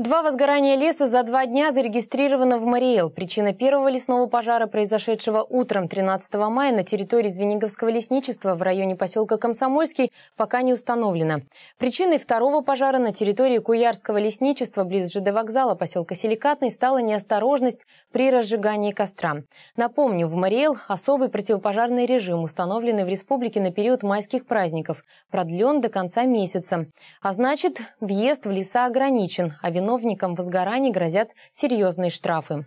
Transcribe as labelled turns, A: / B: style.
A: Два возгорания леса за два дня зарегистрировано в Мариэл. Причина первого лесного пожара, произошедшего утром 13 мая на территории Звениговского лесничества в районе поселка Комсомольский, пока не установлена. Причиной второго пожара на территории Куярского лесничества близ ЖД вокзала поселка Силикатный стала неосторожность при разжигании костра. Напомню, в Мариэл особый противопожарный режим, установленный в республике на период майских праздников, продлен до конца месяца. А значит, въезд в леса ограничен, а вино виновникам возгораний грозят серьезные штрафы.